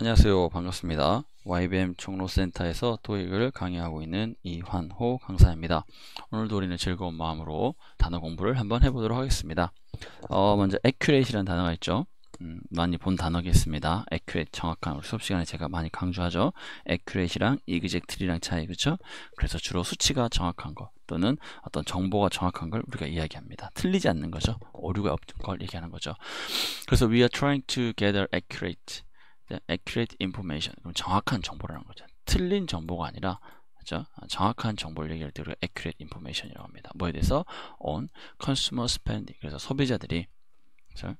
안녕하세요. 반갑습니다. YBM 총로센터에서 토익을 강의하고 있는 이환호 강사입니다. 오늘도 우리는 즐거운 마음으로 단어 공부를 한번 해보도록 하겠습니다. 어, 먼저 accurate이라는 단어가 있죠. 음, 많이 본 단어겠습니다. accurate 정확한 우리 수업 시간에 제가 많이 강조하죠. accurate이랑 e x a c t l 랑 차이 그렇죠? 그래서 주로 수치가 정확한 것 또는 어떤 정보가 정확한 걸 우리가 이야기합니다. 틀리지 않는 거죠. 오류가 없는 걸 얘기하는 거죠. 그래서 we are trying to gather accurate accurate information 그럼 정확한 정보라는 거죠. 틀린 정보가 아니라 그죠? 정확한 정보를 얘기할 때리가 accurate information이라고 합니다. 뭐에 대해서 on consumer spending 그래서 소비자들이 그죠?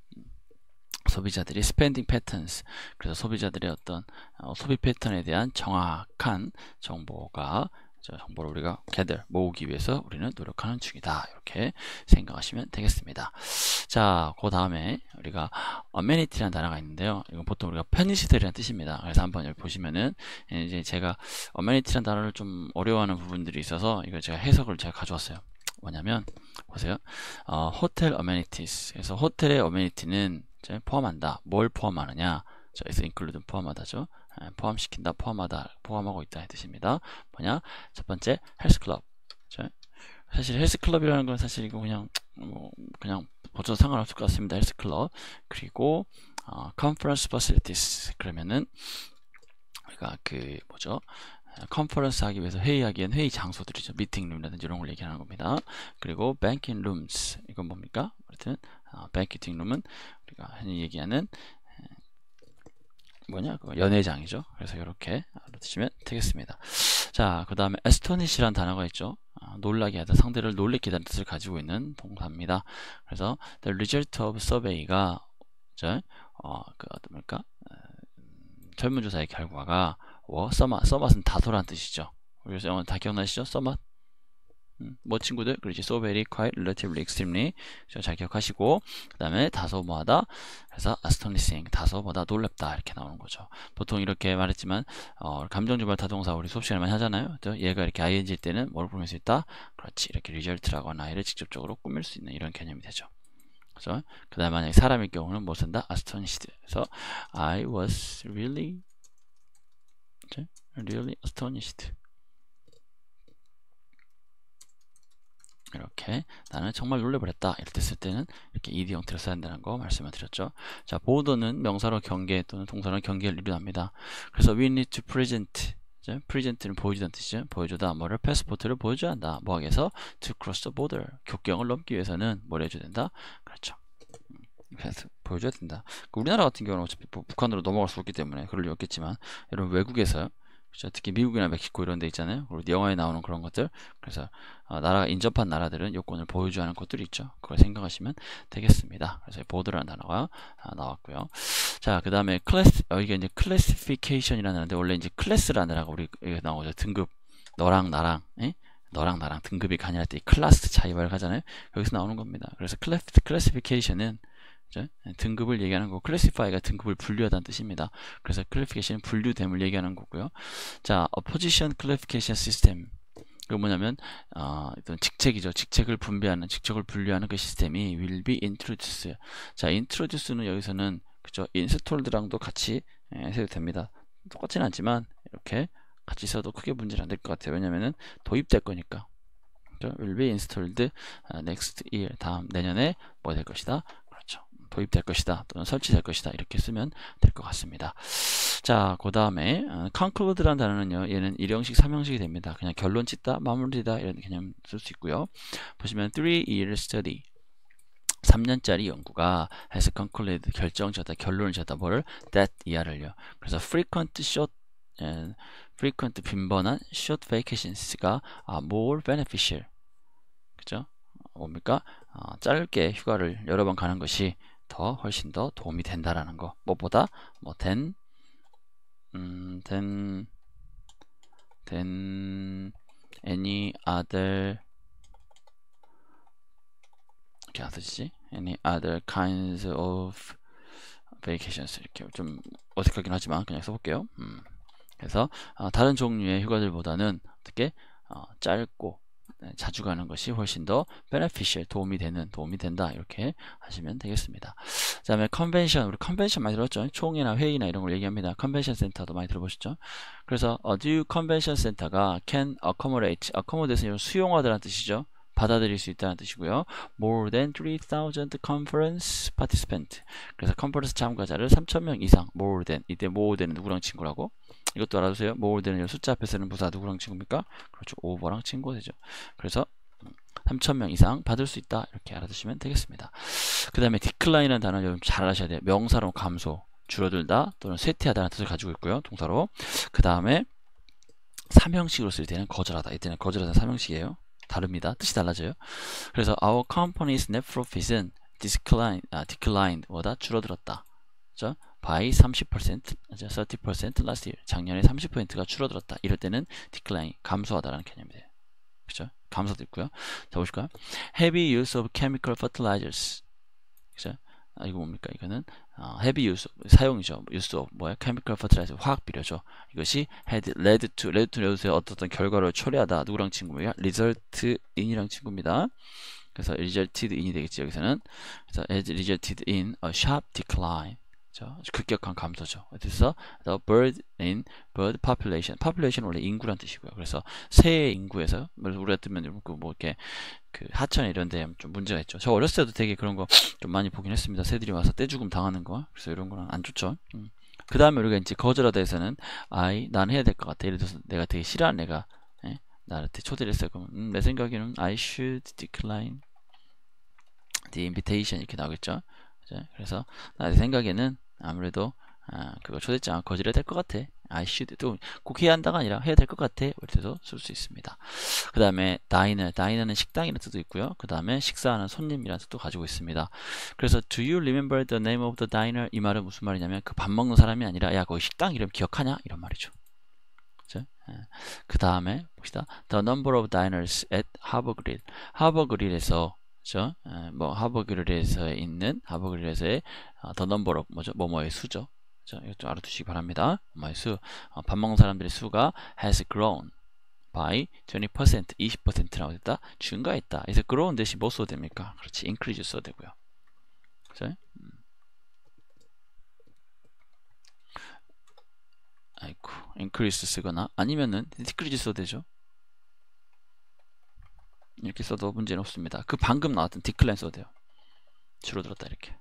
소비자들이 spending patterns 그래서 소비자들의 어떤 어, 소비 패턴에 대한 정확한 정보가 자, 정보를 우리가 gather, 모으기 위해서 우리는 노력하는 중이다. 이렇게 생각하시면 되겠습니다. 자, 그 다음에 우리가 amenity라는 단어가 있는데요. 이건 보통 우리가 편의시설이라는 뜻입니다. 그래서 한번 여기 보시면은 이제 제가 amenity라는 단어를 좀 어려워하는 부분들이 있어서 이걸 제가 해석을 제가 가져왔어요. 뭐냐면 보세요. 어, 호텔 amenities. 그래서 호텔의 amenity는 포함한다. 뭘 포함하느냐? 자, 여기서 include는 포함하다죠. 예, 포함시킨다, 포함하다, 포함하고 있다 뜻입니다. 뭐냐? 첫 번째 헬스클럽. 사실 헬스클럽이라는 건 사실 이거 그냥 뭐 그냥 보쩌 상관없을 것 같습니다. 헬스클럽 그리고 어, conference facilities 그러면은 우리가 그 뭐죠? 컨퍼런스 어, 하기 위해서 회의하기 위한 회의 장소들이죠. 미팅룸이라든지 이런 걸 얘기하는 겁니다. 그리고 banking rooms 이건 뭡니까? 아무튼 어, banking room은 우리가 흔히 얘기하는 뭐냐 그 연회장이죠 그래서 이렇게 알아두시면 되겠습니다 자그 다음에 에스토니시란 단어가 있죠 아, 놀라게 하다 상대를 놀래키다는 뜻을 가지고 있는 동사입니다 그래서 the result of survey가 그 어, 그 뭐랄까 젊은 조사의 결과가 워서마써맛는 다소란 뜻이죠 우리 영어 다 기억나시죠 서마 음, 뭐 친구들 그렇지 so very quite relatively extremely 잘 기억하시고 그 다음에 다소 뭐하다 그래서 astonishing 다소 뭐다 놀랍다 이렇게 나오는 거죠 보통 이렇게 말했지만 어, 감정조발 타동사 우리 수업 시간에 많이 하잖아요 그렇죠? 얘가 이렇게 ing일 때는 뭘 꾸밀 수 있다 그렇지 이렇게 result라거나 아이를 직접적으로 꾸밀 수 있는 이런 개념이 되죠 그죠 그 다음에 만약에 사람일 경우는 뭐 쓴다 astonished 그래서 I was really really astonished 이렇게 나는 정말 놀래버렸다 이렇게 됐을 때는 이렇게 ed 형태로 써야 한다는 거 말씀을 드렸죠 자 보더는 명사로 경계 또는 동사로 경계를 이루납니다 그래서 we need to present 프리젠트는 보여주는 뜻이죠. 보여주다. 뭐를 패스포트를 보여줘야 한다. 뭐하게서 to cross the border. 국경을 넘기 위해서는 뭘 해줘야 된다. 그렇죠. 음, 그래서 보여줘야 된다. 그 우리나라 같은 경우는 어차피 북한으로 넘어갈 수 없기 때문에 그럴 리 없겠지만 여러분 외국에서 그렇죠? 특히 미국이나 멕시코 이런 데 있잖아요. 그리고 영화에 나오는 그런 것들. 그래서 어, 나라가 인접한 나라들은 요건을 보여주 하는 것들이 있죠. 그걸 생각하시면 되겠습니다. 그래서 보드라는 단어가 아, 나왔고요. 자, 그 다음에 클래스, 어, 이게 이제 클래시피케이션이라는 단데 원래 이제 클래스라느라고 는 우리 이게 나오죠. 등급. 너랑 나랑. 에? 너랑 나랑 등급이 가니할 때이 클래스 차이발을 하잖아요. 여기서 나오는 겁니다. 그래서 클래스, 클래시피케이션은 예, 등급을 얘기하는 거고 c l a s s 가 등급을 분류하다는 뜻입니다. 그래서 클래 a s s i 은 분류됨을 얘기하는 거고요. 자, a 어, position c l a s 그 뭐냐면 어, 어떤 직책이죠. 직책을 분배하는 직책을 분류하는 그 시스템이 will be introduced. 자, introduce는 여기서는 그죠? installed랑도 같이 예, 해도 됩니다. 똑같진 않지만 이렇게 같이 써도 크게 문제는 안 될 것 같아요. 왜냐면은 도입될 거니까. 그렇죠? will be installed 아, next year 다음 내년에 뭐 될 것이다 도입될 것이다 또는 설치될 것이다 이렇게 쓰면 될 것 같습니다 자그 다음에 어, conclude란 단어는요 얘는 일형식 삼형식이 됩니다 그냥 결론 짓다 마무리다 이런 개념 쓸 수 있고요 보시면 three year study 3년짜리 연구가 has concluded 결정적다 결론을 졌다 뭘 that 이하를요 그래서 frequent short and 예, frequent 빈번한 short vacations가 아, more beneficial 그죠 어, 뭡니까 아, 짧게 휴가를 여러 번 가는 것이 더 훨씬 더 도움이 된다라는 거. 무엇보다 뭐 된, 음, 된, 된, any other 이렇게 안 쓰시지? any other kinds of vacations 이렇게 좀 어색하긴 하지만 그냥 써볼게요. 음. 그래서 어, 다른 종류의 휴가들보다는 어떻게 어, 짧고 네, 자주 가는 것이 훨씬 더 beneficial 도움이 되는 도움이 된다 이렇게 하시면 되겠습니다. 그 다음에 컨벤션 우리 컨벤션 많이 들었죠 총회나 회의나 이런 걸 얘기합니다. 컨벤션 센터도 많이 들어보셨죠? 그래서 어듀 컨벤션 센터가 can accommodate accommodate는 수용하다라는 뜻이죠. 받아들일 수 있다는 뜻이고요. More than 3,000 conference participant. 그래서 컨퍼런스 참가자를 3,000명 이상. More than 이때 more than은 누구랑 친구라고? 이것도 알아두세요. more than은 숫자 앞에 쓰는 부사 누구랑 친구입니까? 그렇죠. over랑 친구 되죠. 그래서 3,000명 이상 받을 수 있다. 이렇게 알아두시면 되겠습니다. 그 다음에 d e c l i n e 라는 단어 여러분 잘 아셔야 돼요. 명사로 감소, 줄어들다 또는 쇠퇴하다는 뜻을 가지고 있고요. 동사로. 그 다음에 삼형식으로 쓸 때는 거절하다. 이때는 거절하다는 삼형식이에요. 다릅니다. 뜻이 달라져요. 그래서 our company's net profit은 decline, 아, declined 뭐다 줄어들었다. 그죠? by 30%, 30% last year. 작년에 30%가 줄어들었다. 이럴 때는 decline, 감소하다라는 개념이 돼요. 그죠? 감소도 있고요. 자, 보실까요? heavy use of chemical fertilizers. 그죠? 아, 이거 뭡니까? 이거는 어, heavy use, 사용이죠. use of 뭐야? chemical fertilizer, 화학 비료죠. 이것이 had led to, led to 레드의 어떤 결과를 초래하다. 누구랑 친구예요? result in이랑 친구입니다. 그래서 resulted in이 되겠지 여기서는. 그래서 has resulted in a sharp decline. 급격한 감소죠. 그래서 the bird in bird population, population 원래 인구란 뜻이고요. 그래서 새의 인구에서 우리가 뜨면 뭐 이렇게 그 하천 이런 데좀 문제가 있죠. 저 어렸을 때도 되게 그런 거 좀 많이 보긴 했습니다. 새들이 와서 떼죽음 당하는 거. 그래서 이런 거랑안 좋죠. 음. 그 다음에 우리가 이제 거절하대해서는 아이 난 해야 될 것 같아. 예를 들어서 내가 되게 싫어하는 애가 예? 나한테 초대를 했어요. 그럼 음, 내 생각에는 I should decline the invitation 이렇게 나오겠죠. 그죠? 그래서 나의 생각에는 아무래도 아, 그거 초대장 거절해야 될것 같아. I should 도꼭 해야 한다가 아니라 해야 될 것 같아. 이렇게도 쓸 수 있습니다. 그 다음에 diner, diner는 식당이라는 뜻도 있고요. 그 다음에 식사하는 손님이라는 뜻도 가지고 있습니다. 그래서 do you remember the name of the diner? 이 말은 무슨 말이냐면 그 밥 먹는 사람이 아니라 야 거기 식당 이름 기억하냐? 이런 말이죠. 그 예. 다음에 봅시다. The number of diners at Harbor Grill. Harbor Grill에서 그뭐 예, 하버그릴에서 있는 하버그릴에서의 더 넘버로 뭐죠 뭐뭐의 수죠 이것 좀 알아두시기 바랍니다. 엄마의 수, 어, 밥 먹는 사람들의 수가 has grown by 20% 20%라고 됐다. 증가했다. 그래서 grown 대신 뭐 써도 됩니까? 그렇지, increase 써도 되고요. 그죠? 음. 아이고, increase 쓰거나 아니면은 decrease 써도 되죠. 이렇게 써도 문제는 없습니다. 그 방금 나왔던 decline 써도 돼요. 줄어들었다 이렇게.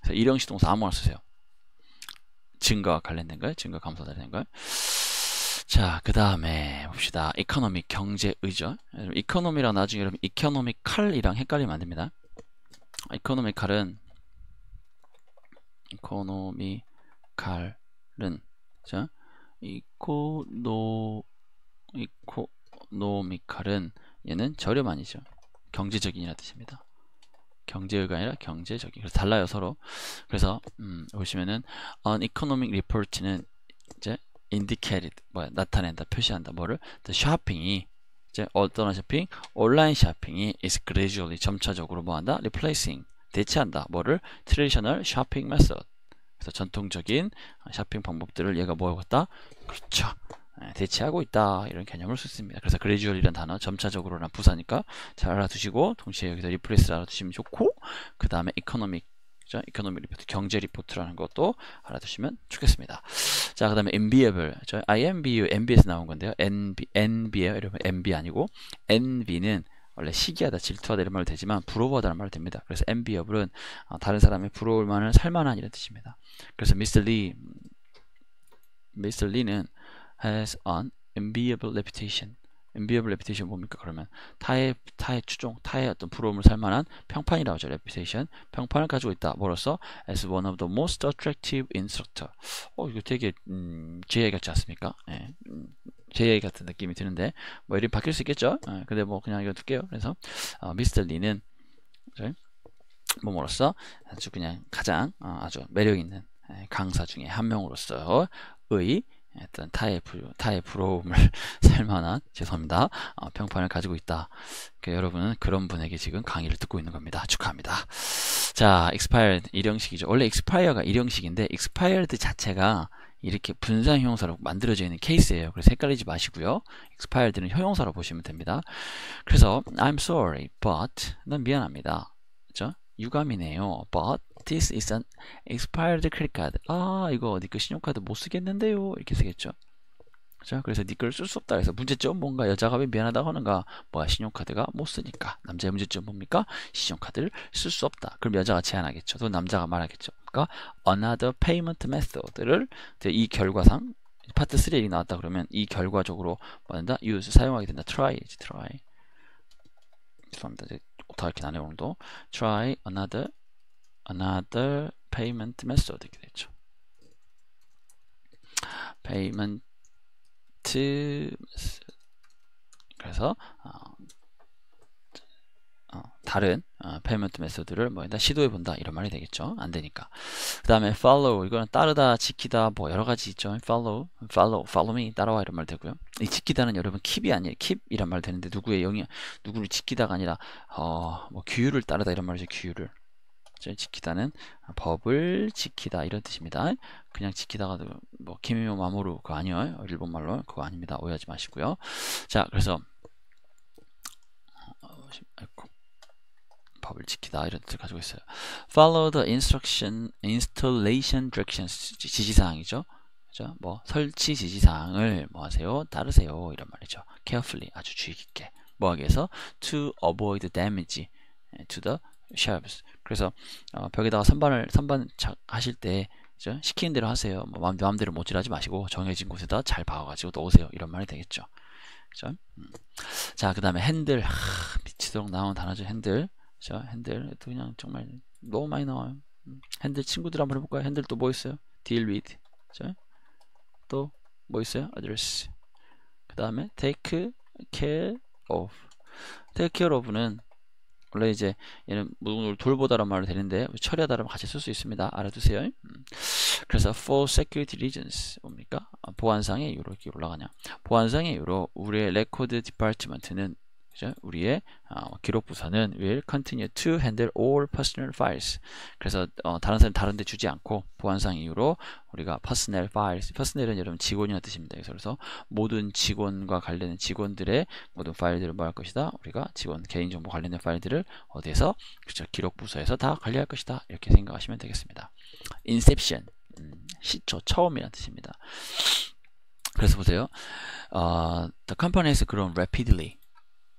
그래서 일형식 동사 아무거나 쓰세요. 증가와 관련된 걸, 증가 감소되는 걸. 자, 그 다음에 봅시다. 이코노미 경제 의죠 이코노미랑 나중에 여러분 이코노미 칼이랑 헷갈리면 안 됩니다. 이코노미 칼은 이코노미 칼은 자, 이코노 이코노미 칼은 얘는 저렴한이죠. 경제적인이라 뜻입니다. 경제의가 아니라 경제적인 그래서 달라요 서로 그래서 음, 보시면은 on economic report는 이제 indicated 뭐야 나타낸다 표시한다 뭐를 쇼핑이 이제 어떤 쇼핑 온라인 쇼핑이 is gradually 점차적으로 뭐한다 replacing 대체한다 뭐를 traditional shopping method 그래서 전통적인 쇼핑 방법들을 얘가 뭐였다 그렇죠 예, 대체하고 있다 이런 개념을 쓰수습니다 그래서 그레듀얼이는 단어 점차적으로란 부사니까 잘 알아두시고 동시에 여기서 리프레스를 알아두시면 좋고 그 다음에 이코노믹 그죠? 이코노미 리포트, 경제 리포트라는 것도 알아두시면 좋겠습니다. 자, 그 다음에 enviable. 저 IMBU, MB에서 나온 건데요. NB, NB에요. 여러분, MB 아니고. NB는 원래 시기하다, 질투하다 이런 말로 되지만 부러워하다는 말로 됩니다. 그래서 enviable은 어, 다른 사람의 부러울 만한, 살만한 이런 뜻입니다. 그래서 미스터 리, 미스터 리는 has an enviable reputation. enviable reputation 뭡니까 그러면 타의 타의 추종 타의 어떤 부러움을 살만한 평판이라고 하죠 reputation 평판을 가지고 있다 뭐로써 as one of the most attractive instructor 어 이거 되게 음, 제 얘기 같지 않습니까 예. 음, 제 얘기 같은 느낌이 드는데 뭐 이름 바뀔 수 있겠죠 예, 근데 뭐 그냥 이거 둘게요 그래서 어, 미스터 리는 뭐뭐로써 아주 그냥 가장 어, 아주 매력 있는 예, 강사 중에 한 명으로서 의 어떤 타의, 불, 타의 부러움을 살만한 죄송합니다 어, 평판을 가지고 있다 그러니까 여러분은 그런 분에게 지금 강의를 듣고 있는 겁니다 축하합니다 자 expired 일형식이죠 원래 expire가 일형식인데 expired 자체가 이렇게 분산 형용사로 만들어져 있는 케이스예요 그래서 헷갈리지 마시고요 expired는 형용사로 보시면 됩니다 그래서 I'm sorry but 난 미안합니다 그죠? 유감이네요 but This is an expired credit card. 아, 이거 니꺼 네 신용카드 못 쓰겠는데요. 이렇게 쓰겠죠. 자, 그래서 니꺼를 네 쓸수 없다. 그래서 문제점 뭔가 여자가 왜 미안하다고 하는가? 뭐야, 신용카드가 못 쓰니까. 남자의 문제점 뭡니까? 신용카드를 쓸 수 없다. 그럼 여자가 제안하겠죠. 또 남자가 말하겠죠. 그러니까 another payment method를 이 결과상 파트 3에 나왔다 그러면 이 결과적으로 뭐한다? use 사용하게 된다. try, try. 죄송합니다. 이제 오타 이렇게 나네 오늘도 try another another payment method 이렇게 되죠. payment 그래서 어, 어 다른 어, payment 메소드를 뭐다 시도해 본다 이런 말이 되겠죠 안 되니까 그 다음에 follow 이거는 따르다 지키다 뭐 여러 가지 있죠 follow follow follow me 따라와 이런 말 되고요 이 지키다는 여러분 keep이 아니에요 keep 이란 말 되는데 누구의 영향 누구를 지키다가 아니라 어, 뭐 규율을 따르다 이런 말이죠 규율을 지키다는 법을 지키다 이런 뜻입니다. 그냥 지키다가 뭐 키미오 뭐 마모루 그거 아니에요. 일본말로 그거 아닙니다. 오해하지 마시고요. 자 그래서 법을 지키다 이런 뜻을 가지고 있어요. Follow the instruction, installation directions 지시사항이죠. 그죠? 뭐 설치 지시사항을 뭐 하세요? 따르세요 이런 말이죠. Carefully 아주 주의 깊게 뭐하게 해서 to avoid damage to the shelves 그래서 어, 벽에다가 선반을 선반 하실 때 그죠? 시키는 대로 하세요. 뭐 마음, 마음대로 모질하지 마시고 정해진 곳에다 잘 박아가지고 넣으세요. 이런 말이 되겠죠. 그죠? 음. 자, 그 다음에 핸들 하, 미치도록 나온 단어죠. 핸들. 그죠? 핸들 또 그냥 정말 너무 많이 나와요. 음. 핸들 친구들 한번 해볼까요? 핸들 또 뭐 있어요? deal with. 그죠? 또뭐 있어요? address. 그 다음에 take care of. take care of는 원래 이제 얘는 무궁가를 돌보다라는 말로 되는데 처리하다라면 같이 쓸 수 있습니다. 알아두세요. 음. 그래서 for security reasons 뭡니까? 아, 보안상에 이렇게 올라가냐? 보안상에 이로 우리의 레코드 디파트먼트는 그죠? 우리의 어, 기록 부서는 will continue to handle all personal files. 그래서 어, 다른 사람 다른데 주지 않고 보안상 이유로 우리가 personal files, personal은 여러분 직원이라 뜻입니다. 그래서 모든 직원과 관련된 직원들의 모든 파일들을 뭐할 것이다. 우리가 직원 개인정보 관련된 파일들을 어디에서 그죠? 기록 부서에서 다 관리할 것이다. 이렇게 생각하시면 되겠습니다. Inception 음, 시초 처음이라는 뜻입니다. 그래서 보세요. 어, the company has grown rapidly.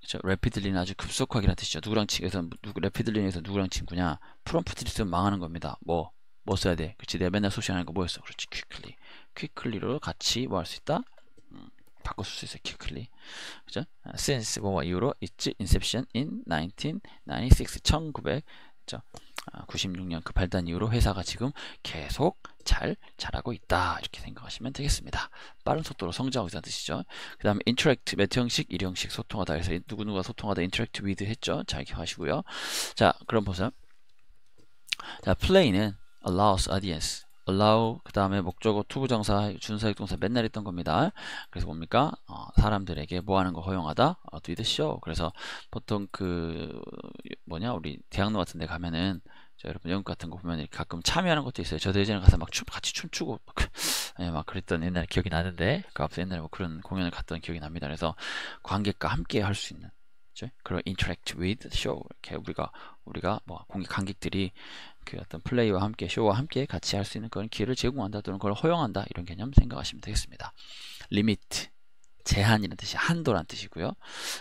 그렇죠? 래피들리는 아주 급속하게란 뜻이죠. 누구랑 친구에서 누구 래피들리에서 누구랑 친구냐? 프롬프트를 쓰면 망하는 겁니다. 뭐뭐 뭐 써야 돼? 그렇지? 내가 맨날 소시하는 거 뭐였어? 그렇지? 퀵클리. 퀵클리로 같이 뭐 할 수 있다? 음, 바꿔 쓸수 있어요. 퀵클리. 그죠? 아, since 뭐뭐 이후로 it's inception in 1996 1900 그렇죠? 96년 그 발단 이후로 회사가 지금 계속 잘 자라고 있다 이렇게 생각하시면 되겠습니다. 빠른 속도로 성장하고 있다는 뜻이죠. 그 다음에 인터랙트 매트 형식, 일 형식 소통하다 해서 누구누가 구 소통하다 인터랙트 위드 했죠. 잘 기억하시고요. 자 그럼 보세요. 자플레이는 allows audience allow 그 다음에 목적어 투부정사 준사역동사 맨날 했던 겁니다 그래서 뭡니까 어, 사람들에게 뭐하는 거 허용하다 어, do the show 그래서 보통 그 뭐냐 우리 대학로 같은 데 가면은 자, 여러분 연극 같은 거 보면 가끔 참여하는 것도 있어요. 저도 예전에 가서 막 춤, 같이 춤추고 막, 그, 예, 막 그랬던 옛날 기억이 나는데 그 앞서 옛날에 뭐 그런 공연을 갔던 기억이 납니다. 그래서 관객과 함께 할 수 있는 그런 interact with show 이렇게 우리가 우리가 뭐 공개 관객들이 그 어떤 플레이와 함께 쇼와 함께 같이 할 수 있는 그런 기회를 제공한다 또는 그걸 허용한다 이런 개념 생각하시면 되겠습니다. limit 제한이라는 뜻이 한도란 뜻이고요.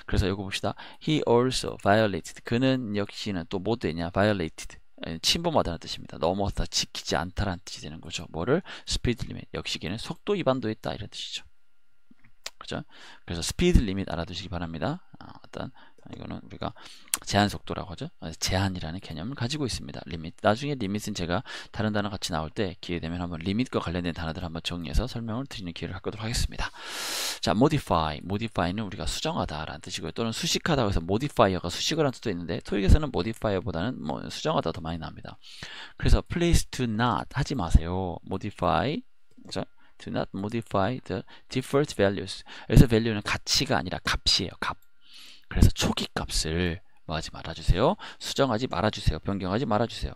그래서 이거 봅시다. He also violated. 그는 역시는 또 뭐 되냐? violated. 예, 침범하다는 뜻입니다. 넘어다 지키지 않다라는 뜻이 되는 거죠. 뭐를? 스피드 리밋. 역시기는 속도 위반도 있다 이런 뜻이죠. 그죠? 그래서 스피드 리밋 알아두시기 바랍니다. 아, 어떤 이거는 우리가 제한 속도라고 하죠. 아, 제한이라는 개념을 가지고 있습니다. 리밋. 나중에 리밋은 제가 다른 단어 같이 나올 때 기회 되면 한번 리밋과 관련된 단어들 한번 정리해서 설명을 드리는 기회를 갖도록 하겠습니다. 자, modify. modify는 우리가 수정하다라는 뜻이고요. 또는 수식하다고 해서 modifier가 수식을한 수도 있는데 토익에서는 modifier보다는 뭐 수정하다 더 많이 나옵니다. 그래서 please do not 하지 마세요. modify 그죠? do not modify the default values. 그래서 value는 가치가 아니라 값이에요. 값. 그래서 초기 값을 뭐 하지 말아주세요. 수정하지 말아주세요. 변경하지 말아주세요.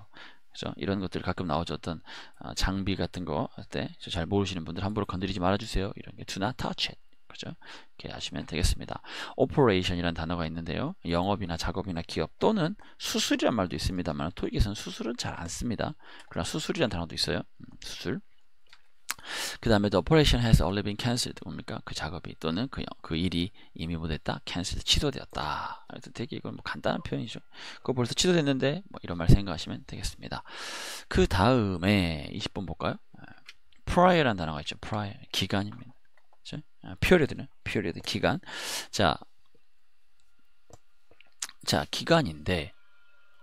그죠? 이런 것들 가끔 나오죠. 어떤 아, 장비 같은 거할때잘 모르시는 분들 함부로 건드리지 말아주세요. 이런 게 do not touch it. 그죠? 이렇게 아시면 되겠습니다. operation이라는 단어가 있는데요. 영업이나 작업이나 기업 또는 수술이란 말도 있습니다만 토익에서는 수술은 잘 안 씁니다. 그러나 수술이란 단어도 있어요. 음, 수술. 그 다음에 the operation has already been cancelled 뭡니까? 그 작업이 또는 그, 그 일이 이미 못했다 뭐 cancelled 취소되었다 그래서 되게 이건 뭐 간단한 표현이죠 그거 벌써 취소됐는데 뭐 이런 말 생각하시면 되겠습니다 그 다음에 20번 볼까요? prior란 단어가 있죠 prior 기간입니다 그렇죠? 아, period는 period 기간 자, 자 기간인데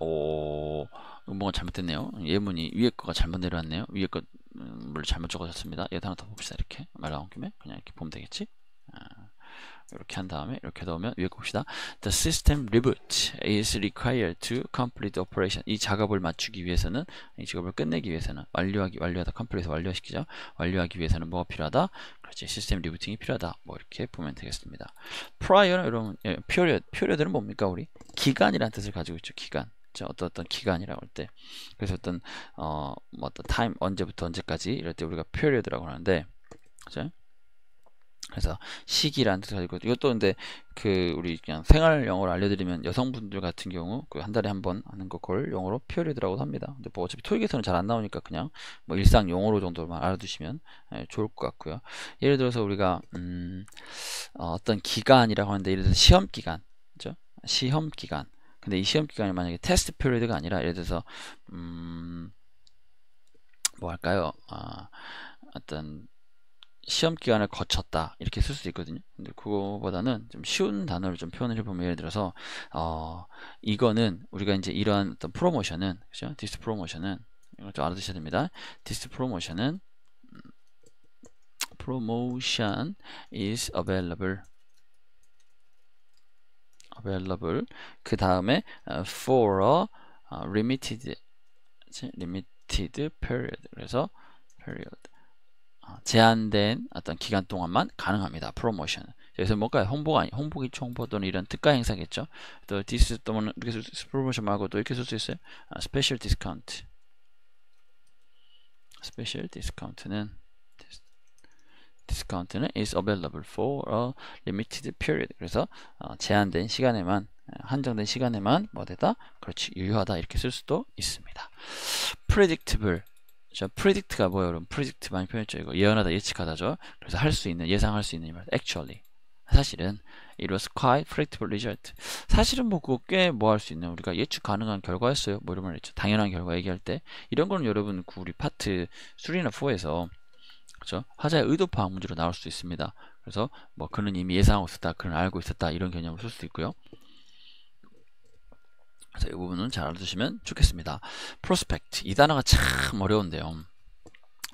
오 뭔가 잘못됐네요. 예문이 위에 거가 잘못 내려왔네요. 위에 거 음, 물 잘못 적어졌습니다. 얘도 하나 더 봅시다. 이렇게 말 나온 김에 그냥 이렇게 보면 되겠지. 이렇게 아, 한 다음에 이렇게 넣으면 위에 봅시다. The system reboot is required to complete operation. 이 작업을 맞추기 위해서는 이 작업을 끝내기 위해서는 완료하기 완료하다 컴플리트 완료시키죠. 완료하기 위해서는 뭐가 필요하다? 그렇지 시스템 리부팅이 필요하다. 뭐 이렇게 보면 되겠습니다. Prior는 여러 예, period, period는 뭡니까 우리 기간이라는 뜻을 가지고 있죠. 기간. 있죠. 어떤 어떤 기간이라고 할 때. 그래서 어떤 어, 뭐 어떤 타임 언제부터 언제까지 이럴 때 우리가 period라고 하는데, 그죠? 그래서 시기라는 뜻을 가지고 이것도 근데 그 우리 그냥 생활 영어를 알려드리면 여성분들 같은 경우 그 한 달에 한 번 하는 거 그걸 영어로 period라고 합니다. 근데 뭐 어차피 토익에서는 잘 안 나오니까 그냥 뭐 일상 용어로 정도만 알아두시면 예, 좋을 것 같고요. 예를 들어서 우리가 음, 어, 떤 기간이라고 하는데 예를 들어 서 시험 기간, 그죠? 시험 기간 근데 이 시험 기간이 만약에 테스트 피리드가 아니라 예를 들어서 음, 뭐 할까요? 아, 어떤 시험 기간을 거쳤다 이렇게 쓸수도 있거든요. 근데 그거보다는 좀 쉬운 단어를 좀 표현을 해보면 예를 들어서 어, 이거는 우리가 이제 이러한 어떤 프로모션은 그죠? 디스 프로모션은 이걸 좀 알아두셔야 됩니다. 디스 프로모션은 promotion 음, is available available 그 다음에 어, for a 어, limited limited period 그래서 period 어, 제한된 어떤 기간 동안만 가능합니다. 프로모션. 그래서 뭔가 홍보가 아니, 홍보 기총 홍보 또는 이런 특가 행사겠죠. 또 디스 또는 이렇게 쓸 수, 프로모션 말고 또 이렇게 쓸 수 있어요. 스페셜 디스카운트. 스페셜 디스카운트는 디스카운트는 is available for a limited period. 그래서 어, 제한된 시간에만 한정된 시간에만 뭐되다 그렇지 유효하다 이렇게 쓸 수도 있습니다. predictable 그 predict가 뭐예요? 여러분 predict 많이 표현했죠. 예언하다 예측하다죠. 그래서 할 수 있는 예상할 수 있는 말 actually 사실은 it was quite predictable result 사실은 뭐 그거 꽤뭐 할 수 있는 우리가 예측 가능한 결과였어요 뭐 이런 말 했죠 당연한 결과 얘기할 때 이런 거는 여러분 그 우리 파트 3나 4에서 그렇죠? 화자의 의도 파악 문제로 나올 수 있습니다. 그래서 뭐 그는 이미 예상하고 있었다, 그는 알고 있었다 이런 개념을 쓸수도 있고요. 그래서 이 부분은 잘 알아두시면 좋겠습니다. 프로스펙트 이 단어가 참 어려운데요.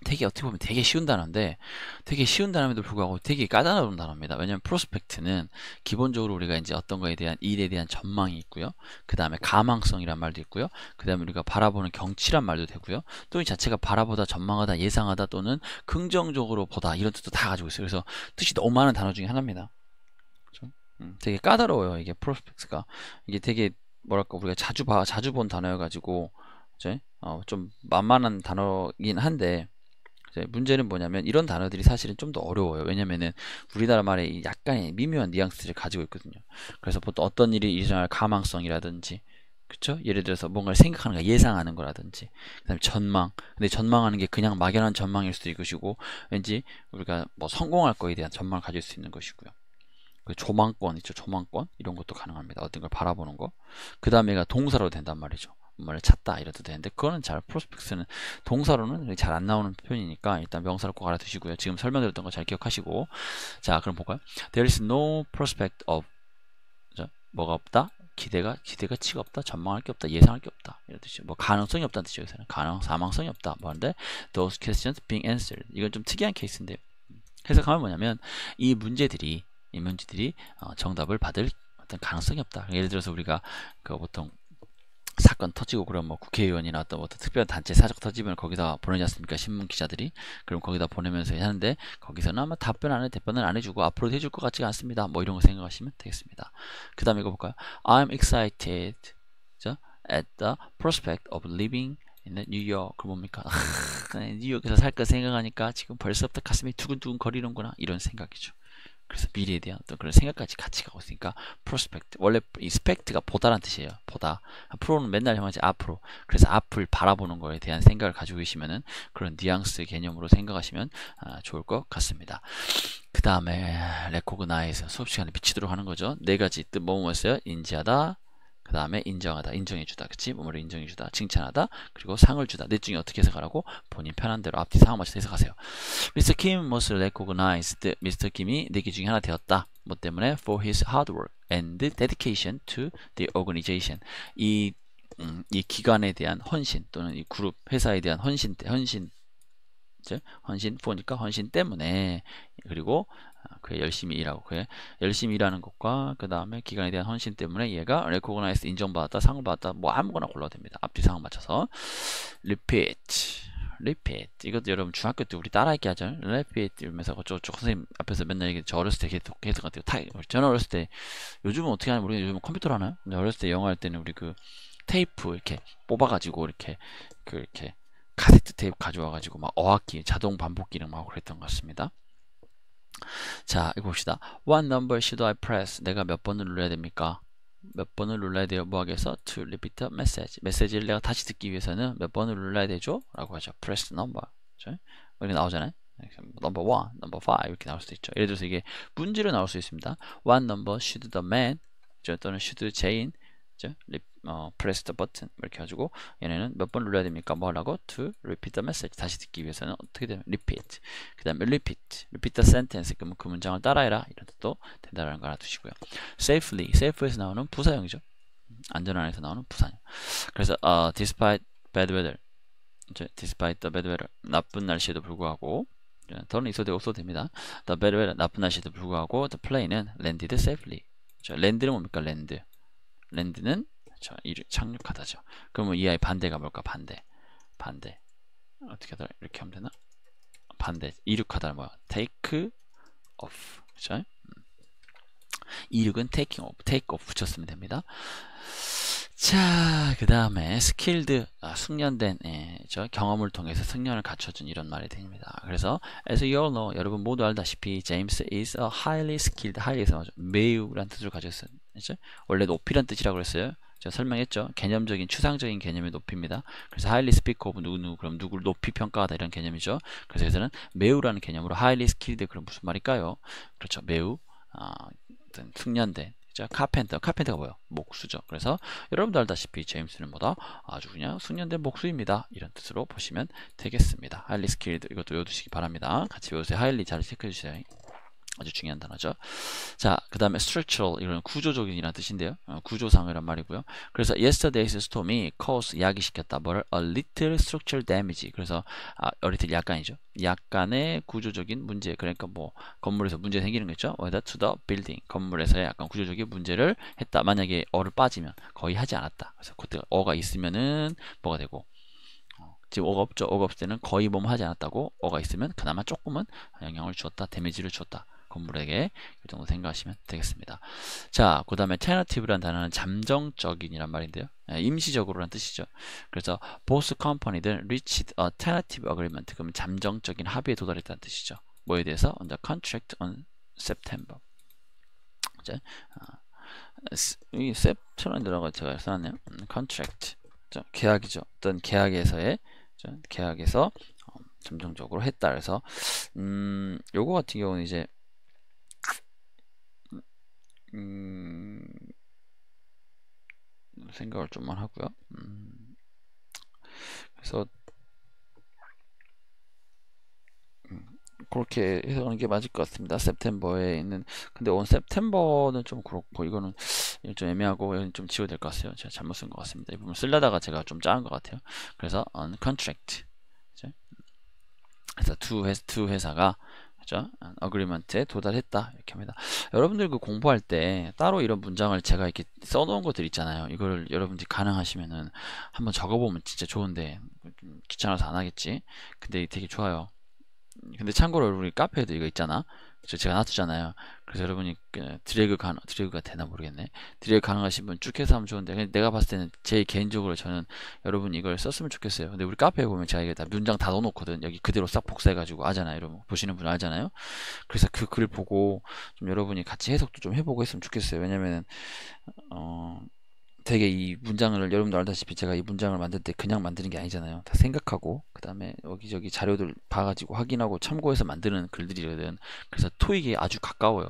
되게 어떻게 보면 되게 쉬운 단어인데 되게 쉬운 단어에도 임 불구하고 되게 까다로운 단어입니다. 왜냐하면 프로스펙트는 기본적으로 우리가 이제 어떤 거에 대한 일에 대한 전망이 있고요. 그 다음에 가망성이란 말도 있고요. 그 다음에 우리가 바라보는 경치란 말도 되고요. 또 이 자체가 바라보다 전망하다 예상하다 또는 긍정적으로 보다 이런 뜻도 다 가지고 있어요. 그래서 뜻이 너무 많은 단어 중에 하나입니다. 그렇죠? 음, 되게 까다로워요. 이게 프로스펙트가 이게 되게 뭐랄까 우리가 자주 봐 자주 본 단어여가지고 그렇 어, 좀 만만한 단어긴 한데 네, 문제는 뭐냐면 이런 단어들이 사실은 좀 더 어려워요. 왜냐면은 우리나라 말에 약간의 미묘한 뉘앙스를 가지고 있거든요. 그래서 보통 어떤 일이 일어날 가망성이라든지 그쵸? 예를 들어서 뭔가를 생각하는 거 예상하는 거라든지 그다음에 전망 근데 전망하는 게 그냥 막연한 전망일 수도 있고 왠지 우리가 뭐 성공할 거에 대한 전망을 가질 수 있는 것이고요. 그 조망권 있죠 조망권 이런 것도 가능합니다 어떤 걸 바라보는 거그 다음에가 동사로 된단 말이죠 을 뭐 찾다 이래도 되는데 그거는 잘 프로스펙스는 동사로는 잘 안 나오는 표현이니까 일단 명사로 꼭 알아두시고요. 지금 설명드렸던 거 잘 기억하시고 자 그럼 볼까요? There is no prospect of 그죠? 뭐가 없다? 기대가 기대가 치가 없다 전망할 게 없다 예상할 게 없다 이런 뜻이죠 뭐 가능성이 없다는 뜻이죠 여기서는 가능 사망성이 없다 뭐 하는데 those questions being answered 이건 좀 특이한 케이스인데 해석하면 뭐냐면 이 문제들이 이 문제들이 어, 정답을 받을 어떤 가능성이 없다 예를 들어서 우리가 그 보통 사건 터지고 그럼 뭐 국회의원이나 어떤 어떤 특별 단체 사적 터지면 거기다 보내지 않습니까 신문 기자들이 그럼 거기다 보내면서 하는데 거기서는 아마 답변 안해 대변을안 해주고 앞으로 해줄 것 같지가 않습니다 뭐 이런 거 생각하시면 되겠습니다 그 다음 이거 볼까요 I'm excited at the prospect of living in New York 그 뭡니까 뉴욕에서 살까 생각하니까 지금 벌써부터 가슴이 두근두근 거리는구나 이런 생각이죠 그래서 미래에 대한 어떤 그런 생각까지 같이 가고 있으니까 프로스펙트 원래 이 스펙트가 보다란 뜻이에요 보다 프로는 맨날 형용하지 앞으로 그래서 앞을 바라보는 거에 대한 생각을 가지고 계시면은 그런 뉘앙스 개념으로 생각하시면 아, 좋을 것 같습니다 그 다음에 레코그나이즈 수업 시간에 비치도록 하는 거죠 네 가지 뜻 뭐뭐였어요 인지하다 그 다음에 인정하다 인정해주다 그치 뭐뭐를 인정해주다 칭찬하다 그리고 상을 주다 넷 중에 어떻게 해석하라고 본인 편한 대로 앞뒤 상황 맞춰서 해석하세요 Mr. Kim was recognized Mr. Kim이 네개 중에 하나 되었다 뭐 때문에 for his hard work and dedication to the organization 이, 음, 이 기관에 대한 헌신 또는 이 그룹 회사에 대한 헌신 헌신 헌신 포니까 헌신 때문에 그리고 그의 열심히 일하고 그의 열심히 일하는 것과 그 다음에 기간에 대한 헌신 때문에 얘가 레코그나이스 인정받았다 상을 받았다 뭐 아무거나 골라도 됩니다 앞뒤 상황 맞춰서 repeat repeat 이것도 여러분 중학교 때 우리 따라하게 하죠 repeat 이러면서 어쩌고 저쪽 선생님 앞에서 맨날 이게 저 어렸을 때 계속 계던것 같아요 타이, 저는 어렸을 때 요즘은 어떻게 하는지 모르겠는데 요즘은 컴퓨터로 하나요? 근데 어렸을 때 영어 할 때는 우리 그 테이프 이렇게 뽑아가지고 이렇게 그 이렇게 카세트 테이프 가져와가지고 막 어학기 자동 반복 기능 막 그랬던 것 같습니다 자 이거 봅시다 What number should I press? 내가 몇 번을 눌러야 됩니까? 몇 번을 눌러야 돼요? 뭐하기 위 To repeat the message 메시지를 내가 다시 듣기 위해서는 몇 번을 눌러야 되죠? 라고 하죠 Press number 이렇게 나오잖아요 넘버 1, 넘버 5 이렇게 나올 수도 있죠 예를 들어서 이게 문제로 나올 수 있습니다 What number should the man? 또는 should Jane 어, press the button 이렇게 해가지고 얘네는 몇 번 눌러야 됩니까? 뭐 하라고? to repeat the message 다시 듣기 위해서는 어떻게 되면 repeat 그 다음에 repeat repeat the sentence 그러면 그 문장을 따라해라 이런 뜻도 된다라는 거 알아두시고요 safely safe에서 나오는 부사형이죠 안전한에서 나오는 부사형 그래서 어, despite bad weather 이제 despite the bad weather 나쁜 날씨에도 불구하고 더는 있어도 없어도 됩니다 the bad weather 나쁜 날씨에도 불구하고 the plane은 landed safely 랜드는 뭡니까 랜드 랜드는 그렇 착륙하다죠. 그러면 이 아이 반대가 뭘까? 반대. 반대. 어떻게 하더라? 이렇게 하면 되나? 반대. 이륙하다 뭐야? take off. 그렇 음. 이륙은 taking off, take off 붙였으면 됩니다. 자, 그 다음에 스킬드, 아, 숙련된, 예, 저 경험을 통해서 숙련을 갖춰준 이런 말이 됩니다. 그래서 as you all know, 여러분 모두 알다시피 James is a highly skilled, highly에서 매우란 뜻을 가졌어요. 원래 높이란 뜻이라고 그랬어요. 제가 설명했죠. 개념적인 추상적인 개념의 높입니다 그래서 highly speak of 누구누구 그럼 누구를 높이 평가하다 이런 개념이죠. 그래서 여기서는 매우라는 개념으로 highly skilled 그럼 무슨 말일까요? 그렇죠. 매우 아, 어, 숙련된 자, 카펜터. 카펜터가 뭐예요? 목수죠. 그래서 여러분도 알다시피 제임스는 뭐다? 아주 그냥 숙련된 목수입니다. 이런 뜻으로 보시면 되겠습니다. 하일리 스킬드 이것도 외워두시기 바랍니다. 같이 외우세요. 하일리 잘 체크해 주세요. 아주 중요한 단어죠. 자, 그 다음에 structural 이런 구조적인 이라는 뜻인데요. 어, 구조상이란 말이고요. 그래서 yesterday's storm이 cause 야기시켰다. 뭐를 a little structural damage. 그래서 아, a little 약간이죠. 약간의 구조적인 문제. 그러니까 뭐 건물에서 문제 생기는 거죠. whether to the building. 건물에서 약간 구조적인 문제를 했다. 만약에 어를 빠지면 거의 하지 않았다. 그래서 그때 어가 있으면은 뭐가 되고 어, 지금 어가 없죠. 어가 없을 때는 거의 몸 하지 않았다고 어가 있으면 그나마 조금은 영향을 주었다. 데미지를 주었다. 건물에게 이 그 정도 생각하시면 되겠습니다. 자, 그 다음에 tentative란 단어는 잠정적인이란 말인데요. 예, 임시적으로란 뜻이죠. 그래서 보스 컴퍼니들 reached a tentative agreement 그럼 잠정적인 합의에 도달했다는 뜻이죠. 뭐에 대해서 on the contract on September. 자, 아, 이세트라는들어가 제가 써놨네요. 음, contract 계약이죠. 어떤 계약에서의 계약에서 어, 잠정적으로 했다. 그래서 음, 요거 같은 경우는 이제 음, 생각을 좀만 하고요. 음, 그래서 음, 그렇게 해서하는게 맞을 것 같습니다. 셉템버에 있는 근데 온 셉템버는 좀 그렇고 이거는 좀 애매하고 이건 좀 지워야 될 것 같아요. 제가 잘못 쓴 것 같습니다. 이 부분 쓸려다가 제가 좀 짜은 것 같아요. 그래서 on contract 그래서 두 회사가 그죠? 어그리먼트에 도달했다 이렇게 합니다. 여러분들 그 공부할 때 따로 이런 문장을 제가 이렇게 써놓은 것들 있잖아요. 이걸 여러분들이 가능하시면은 한번 적어보면 진짜 좋은데 귀찮아서 안 하겠지. 근데 되게 좋아요. 근데 참고로 우리 카페에도 이거 있잖아. 그쵸? 제가 놔두잖아요. 그래서 여러분이 드래그 가능, 드래그가 되나 모르겠네. 드래그 가능하신 분 쭉 해서 하면 좋은데, 내가 봤을 때는 제 개인적으로 저는 여러분 이걸 썼으면 좋겠어요. 근데 우리 카페에 보면 제가 이게 다 문장 다 넣어놓거든. 여기 그대로 싹 복사해가지고 하잖아요 여러분. 보시는 분 알잖아요. 그래서 그글을 보고 좀 여러분이 같이 해석도 좀 해보고 했으면 좋겠어요. 왜냐면은, 어, 되게 이 문장을 여러분도 알다시피 제가 이 문장을 만들 때 그냥 만드는 게 아니잖아요. 다 생각하고 그 다음에 여기저기 자료들 봐가지고 확인하고 참고해서 만드는 글들이거든. 그래서 토익에 아주 가까워요.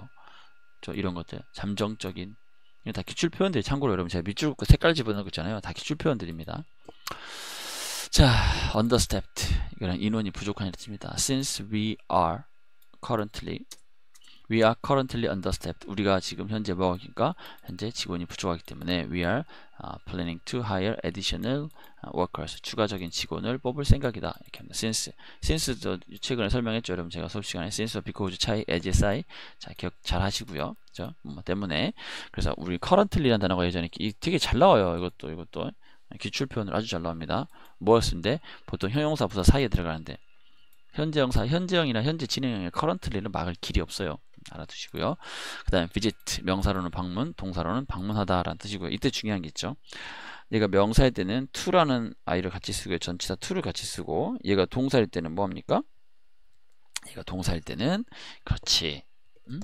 저 이런 것들 잠정적인 다 기출 표현들 참고로 여러분 제가 밑줄 그 색깔 집어넣고 있잖아요 다 기출 표현들입니다 자 understaffed 이거는 인원이 부족한 뜻입니다 since we are currently we are currently understaffed 우리가 지금 현재 뭐하니까 현재 직원이 부족하기 때문에 we are 아, planning to hire additional 아, workers 추가적인 직원을 뽑을 생각이다 이렇게 합니다. since since도 최근에 설명했죠 여러분 제가 수업 시간에 since와 because 차이 as si 자 기억 잘 하시고요 그죠 음, 때문에 그래서 우리 currently라는 단어가 예전에 이 되게 잘 나와요 이것도 이것도 기출 표현으로 아주 잘 나옵니다 무엇는데 보통 형용사 부사 사이에 들어가는데 현재형사 현재형이나 현재 진행형의 currently는 막을 길이 없어요 알아두시고요. 그 다음에 visit 명사로는 방문, 동사로는 방문하다 라는 뜻이고요. 이때 중요한 게 있죠. 얘가 명사일 때는 to라는 아이를 같이 쓰고요. 전치사 to를 같이 쓰고 얘가 동사일 때는 뭐합니까? 얘가 동사일 때는 그렇지 음?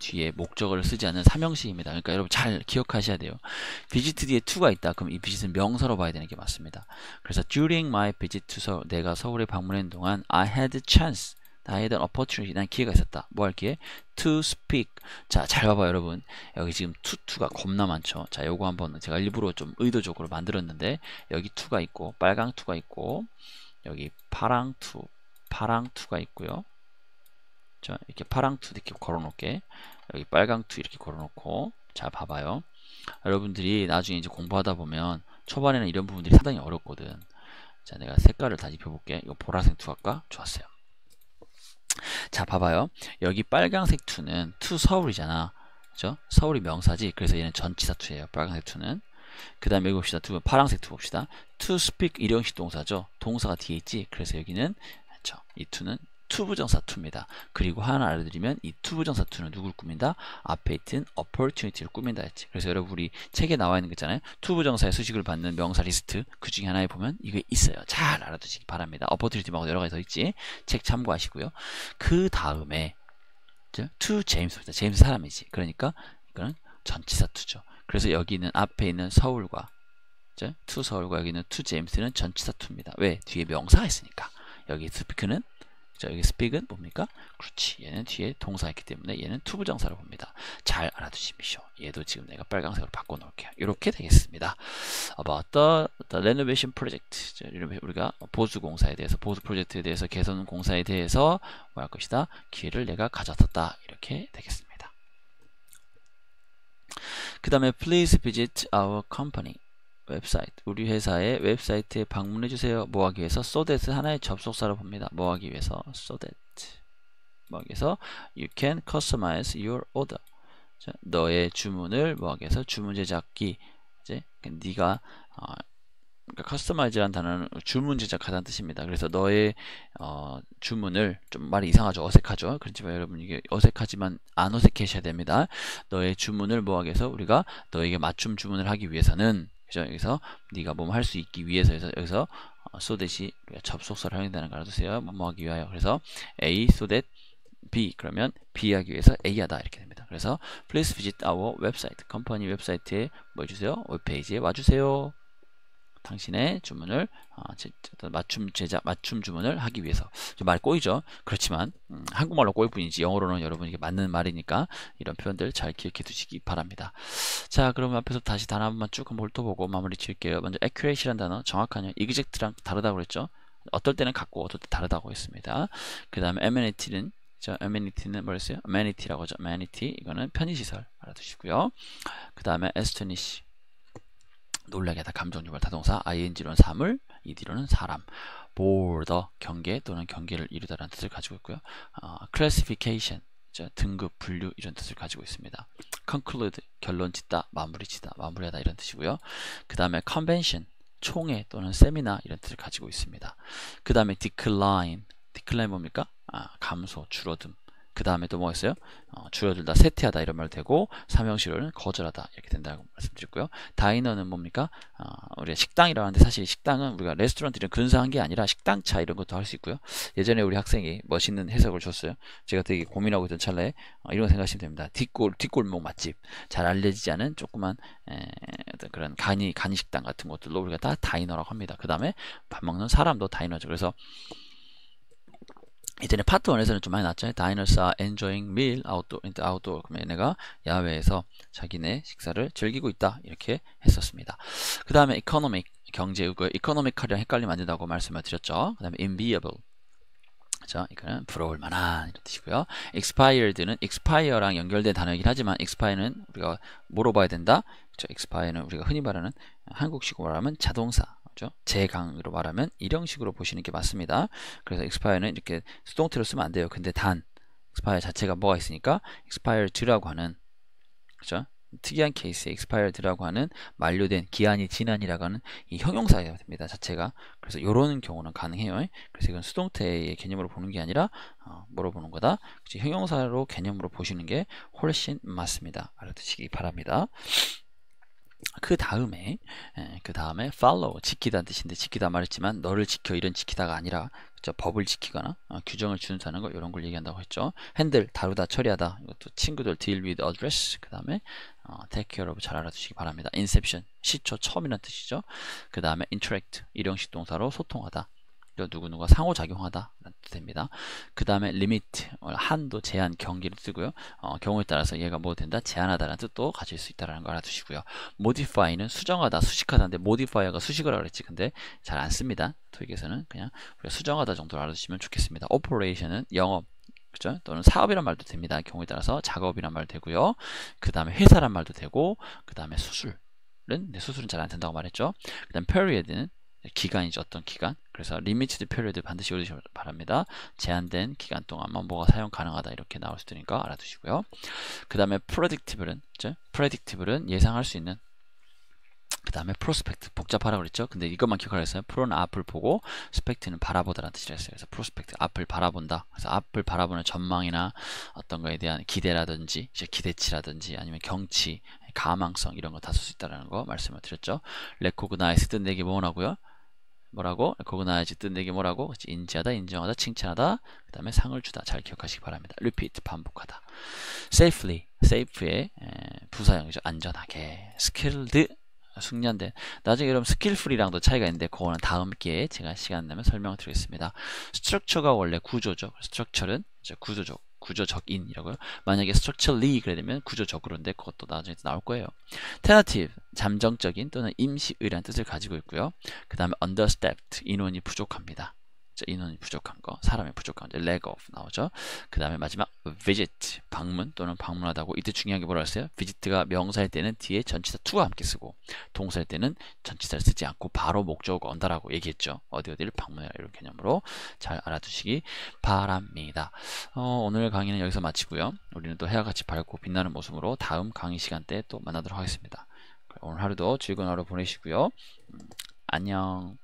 뒤에 목적을 쓰지 않는 삼형식입니다. 그러니까 여러분 잘 기억하셔야 돼요. visit 뒤에 to가 있다. 그럼 이 visit은 명사로 봐야 되는 게 맞습니다. 그래서 during my visit to 서울, 내가 서울에 방문한 동안 I had a chance 나에 대한 opportunity, 난 기회가 있었다. 뭐 할 기회? to speak. 자, 잘 봐봐, 여러분. 여기 지금 to, to가 겁나 많죠. 자, 요거 한번 제가 일부러 좀 의도적으로 만들었는데, 여기 to가 있고, 빨강 to가 있고, 여기 파랑 to, 파랑 to가 있고요. 자, 이렇게 파랑 to 이렇게 걸어놓게. 여기 빨강 to 이렇게 걸어놓고, 자, 봐봐요. 여러분들이 나중에 이제 공부하다 보면, 초반에는 이런 부분들이 상당히 어렵거든. 자, 내가 색깔을 다 입혀볼게. 이거 보라색 투 할까? 좋았어요. 자 봐봐요 여기 빨강색 투는 투 서울이잖아 그죠 서울이 명사지 그래서 얘는 전치사 투예요 빨강색 투는 그 다음에 여기 봅시다 투 파랑색 투 봅시다 to speak 일용식 동사죠 동사가 뒤에 있지 그래서 여기는 그렇죠 이 투는 투부정사투입니다. 그리고 하나 알려드리면 이 투부정사투는 누굴 꾸민다? 앞에 있던 opportunity를 꾸민다 했지. 그래서 여러분 우리 책에 나와 있는 거 있잖아요. 투부정사의 수식을 받는 명사 리스트 그 중에 하나에 보면 이게 있어요. 잘 알아두시기 바랍니다. opportunity 말고 여러 가지 더 있지. 책 참고하시고요. 그 다음에 투 제임스입니다. 제임스 사람이지. 그러니까 이거는 전치사 투죠. 그래서 여기는 앞에 있는 서울과 투 서울과 여기는 투 제임스는 전치사 투입니다. 왜? 뒤에 명사가 있으니까. 여기 스피크는 그 여기 speak은 뭡니까? 그렇지. 얘는 뒤에 동사였기 때문에 얘는 투 부정사로 봅니다. 잘 알아두십시오. 얘도 지금 내가 빨강색으로 바꿔놓을게요. 이렇게 되겠습니다. About the, the renovation project. 우리가 보수공사에 대해서, 보수 프로젝트에 대해서, 개선 공사에 대해서 뭐 할 것이다? 기회를 내가 가져왔다. 이렇게 되겠습니다. 그 다음에 please visit our company 웹사이트 우리 회사의 웹사이트에 방문해 주세요. 뭐 하기 위해서 so that 하나의 접속사로 봅니다. 뭐 하기 위해서 so that 뭐 하기 위해서 you can customize your order 자, 너의 주문을 뭐 하기 위해서 주문 제작기 이제 그러니까 네가 어, 그러니까 커스터마이즈란 단어는 주문 제작하다는 뜻입니다. 그래서 너의 어, 주문을 좀 말이 이상하죠. 어색하죠. 그렇지만 여러분 이게 어색하지만 안 어색해셔야 됩니다. 너의 주문을 뭐하게 해서 우리가 너에게 맞춤 주문을 하기 위해서는 있죠. 여기서 네가 뭐뭐 할 수 있기 위해서 해서 여기서 어, so t h a t 접속사를 활용된다는 걸 알아두세요. 뭐뭐 뭐 하기 위하여. 그래서 A so that B 그러면 B 하기 위해서 A 하다 이렇게 됩니다. 그래서 please visit our website 컴퍼니 웹사이트에 뭐 해주세요? 웹페이지에 와주세요. 당신의 주문을 아, 맞춤 제작 맞춤 주문을 하기 위해서 말 꼬이죠 그렇지만 음, 한국말로 꼬일 뿐이지 영어로는 여러분에게 맞는 말이니까 이런 표현들 잘 기억해 두시기 바랍니다 자그러면 앞에서 다시 단어 한 번만 쭉 한번 훑어보고 마무리 칠게요 먼저 a c c u r a t e 이란 단어 정확하냐 exact랑 다르다고 그랬죠 어떨 때는 같고 어떨 때 다르다고 했습니다 그 다음에 amenity는 저 amenity는 뭐였어요? amenity라고 하죠. amenity 이거는 편의시설 알아두시고요. 그 다음에 astonish 놀라게 하다 감정유발 타동사 ing로는 사물, ed로는 사람 border 경계 또는 경계를 이루다라는 뜻을 가지고 있고요 어, classification 등급, 분류 이런 뜻을 가지고 있습니다. conclude 결론 짓다, 마무리 짓다, 마무리하다 이런 뜻이고요. 그 다음에 convention 총회 또는 세미나 이런 뜻을 가지고 있습니다. 그 다음에 decline decline 뭡니까? 아, 감소, 줄어듦 그 다음에 또뭐가있어요 어, 줄어들다 세태하다 이런 말 되고 삼형시을 거절하다 이렇게 된다고 말씀드렸고요. 다이너는 뭡니까? 어, 우리가 식당이라는데 고하 사실 식당은 우리가 레스토랑들은 근사한 게 아니라 식당차 이런 것도 할 수 있고요. 예전에 우리 학생이 멋있는 해석을 줬어요. 제가 되게 고민하고 있던 찰나에 어, 이런 거 생각하시면 됩니다. 뒷골 뒷골목 맛집 잘 알려지지 않은 조그만 에, 어떤 그런 간이 간이 식당 같은 것들로 우리가 다 다이너라고 합니다. 그 다음에 밥 먹는 사람도 다이너죠. 그래서 이제는 파트 1에서는 좀 많이 났잖아요. Diners are enjoying m e 그러면 얘네가 야외에서 자기네 식사를 즐기고 있다. 이렇게 했었습니다. 그 다음에 이코노믹 경제, 의이코노믹 n o m 하랑 헷갈리면 안 된다고 말씀을 드렸죠. 그 다음에 e 비어블 a 그죠? 이거는 부러울 만한 이런 뜻이고요. expired는 expire랑 연결된 단어이긴 하지만 expire는 우리가 물어 봐야 된다? 그죠? expire는 우리가 흔히 말하는 한국식으로 말하면 자동사 맞죠? 재강으로 말하면 이런 식으로 보시는 게 맞습니다. 그래서 expire는 이렇게 수동태로 쓰면 안 돼요. 근데 단 expire 자체가 뭐가 있으니까 expired라고 하는 그죠? 특이한 케이스에 expired라고 하는 만료된 기한이 지난이라고 하는 이 형용사가 됩니다. 자체가. 그래서 이런 경우는 가능해요. 그래서 이건 수동태의 개념으로 보는 게 아니라 어, 뭐로 보는 거다? 형용사로 개념으로 보시는 게 훨씬 맞습니다. 알아두시기 바랍니다. 그 다음에 예, 그 다음에 follow 지키다 뜻인데 지키다 말했지만 너를 지켜 이런 지키다가 아니라 그쵸? 법을 지키거나 어, 규정을 준수하는 거 이런 걸 얘기한다고 했죠 핸들 다루다 처리하다 이것도 친구들 deal with address 그 다음에 어, take care of 잘 알아두시기 바랍니다 inception 시초 처음이란 뜻이죠 그 다음에 interact 일용식 동사로 소통하다 누구누가 상호작용하다라는 뜻니다그 다음에 limit, 어, 한도, 제한, 경기를 쓰고요. 어, 경우에 따라서 얘가 뭐 된다? 제한하다라는 뜻도 가질 수 있다는 걸 알아두시고요. modify는 수정하다, 수식하다인데 modify가 수식을 하랬지 근데 잘 안 씁니다. 토익에서는 그냥 수정하다 정도로 알아두시면 좋겠습니다. operation은 영업, 그죠? 또는 사업이란 말도 됩니다. 경우에 따라서 작업이란 말도 되고요. 그 다음에 회사란 말도 되고 그 다음에 수술은 네, 수술은 잘 안 된다고 말했죠. 그 다음 period는 기간이죠. 어떤 기간 그래서 리미티드 피리드 반드시 올리시기 바랍니다. 제한된 기간 동안만 뭐 뭐가 사용 가능하다 이렇게 나올 수 있으니까 알아두시고요. 그 다음에 프레딕티블은 즉 프레딕티블은 예상할 수 있는 그 다음에 프로스펙트 복잡하라고 그랬죠 근데 이것만 기억하겠어요 프로는 앞을 보고 스펙트는 바라보다라는 뜻이라 했어요 그래서 프로스펙트 앞을 바라본다 그래서 앞을 바라보는 전망이나 어떤 거에 대한 기대라든지 이제 기대치라든지 아니면 경치 가망성 이런 거 다 쓸 수 있다는 라거 말씀을 드렸죠 레코그나이스든 내게 뭐라고요 뭐라고? r e c o g n i 뜻내기 뭐라고? 인지하다, 인정하다, 칭찬하다. 그 다음에 상을 주다. 잘 기억하시기 바랍니다. repeat 반복하다. safely, safe의 부사형이죠. 안전하게. skilled 숙련된 나중에 여러분 스킬풀이랑도 차이가 있는데 그거는 다음 기회에 제가 시간 내면 설명을 드리겠습니다 스트럭처가 원래 구조죠 스트럭처는 구조적 구조적인이라고요. 만약에 structurally 그래 되면 구조적으로인데 그것도 나중에 나올 거예요. tentative 잠정적인 또는 임시의란 뜻을 가지고 있고요. 그 다음에 understaffed 인원이 부족합니다. 인원이 부족한 거, 사람이 부족한 거, leg of 나오죠. 그 다음에 마지막 visit, 방문 또는 방문하다고 이때 중요한 게 뭐라 했어요? visit가 명사일 때는 뒤에 전치사 to와 함께 쓰고 동사일 때는 전치사를 쓰지 않고 바로 목적어가 온다라고 얘기했죠. 어디 어디를 방문해라 이런 개념으로 잘 알아두시기 바랍니다. 어, 오늘 강의는 여기서 마치고요. 우리는 또 해와 같이 밝고 빛나는 모습으로 다음 강의 시간대에 또 만나도록 하겠습니다. 오늘 하루도 즐거운 하루 보내시고요. 음, 안녕.